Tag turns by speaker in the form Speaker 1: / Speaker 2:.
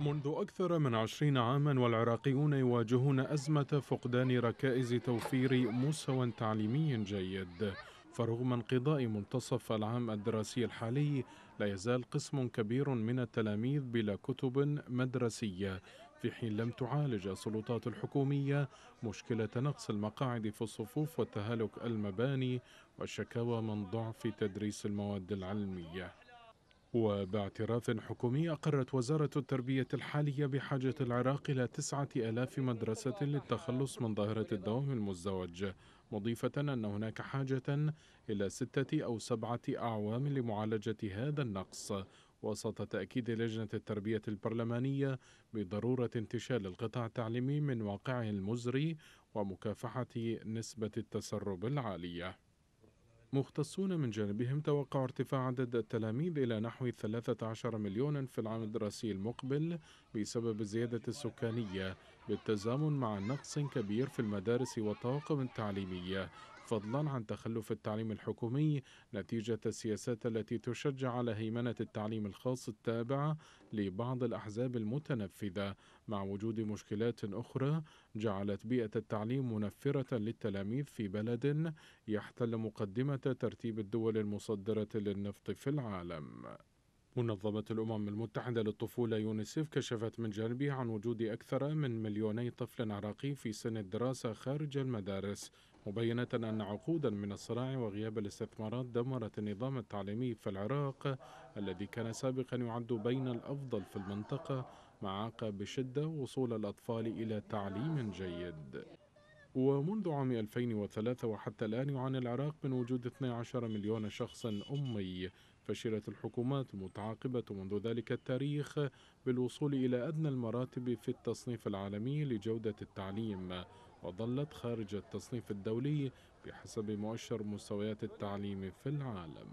Speaker 1: منذ أكثر من عشرين عاما والعراقيون يواجهون أزمة فقدان ركائز توفير مستوى تعليمي جيد فرغم انقضاء منتصف العام الدراسي الحالي لا يزال قسم كبير من التلاميذ بلا كتب مدرسية في حين لم تعالج السلطات الحكومية مشكلة نقص المقاعد في الصفوف وتهالك المباني والشكاوى من ضعف تدريس المواد العلمية وباعتراف حكومي أقرت وزارة التربية الحالية بحاجة العراق إلى تسعة ألاف مدرسة للتخلص من ظاهرة الدوام المزدوج مضيفة أن هناك حاجة إلى ستة أو سبعة أعوام لمعالجة هذا النقص وسط تأكيد لجنة التربية البرلمانية بضرورة انتشال القطاع التعليمي من واقعه المزري ومكافحة نسبة التسرب العالية مختصون من جانبهم توقع ارتفاع عدد التلاميذ إلى نحو 13 مليونا في العام الدراسي المقبل بسبب الزيادة السكانية بالتزامن مع نقص كبير في المدارس والطواقم التعليمية فضلا عن تخلف التعليم الحكومي نتيجة السياسات التي تشجع على هيمنة التعليم الخاص التابعة لبعض الأحزاب المتنفذة مع وجود مشكلات أخرى جعلت بيئة التعليم منفرة للتلاميذ في بلد يحتل مقدمة ترتيب الدول المصدرة للنفط في العالم منظمة الأمم المتحدة للطفولة يونيسف كشفت من جانبها عن وجود أكثر من مليوني طفل عراقي في سن الدراسة خارج المدارس مبينة أن عقودا من الصراع وغياب الاستثمارات دمرت النظام التعليمي في العراق الذي كان سابقا يعد بين الأفضل في المنطقة ما عاق بشدة وصول الأطفال إلى تعليم جيد ومنذ عام 2003 وحتى الآن يعاني العراق من وجود 12 مليون شخص أمي فشلت الحكومات المتعاقبة منذ ذلك التاريخ بالوصول إلى أدنى المراتب في التصنيف العالمي لجودة التعليم وظلت خارج التصنيف الدولي بحسب مؤشر مستويات التعليم في العالم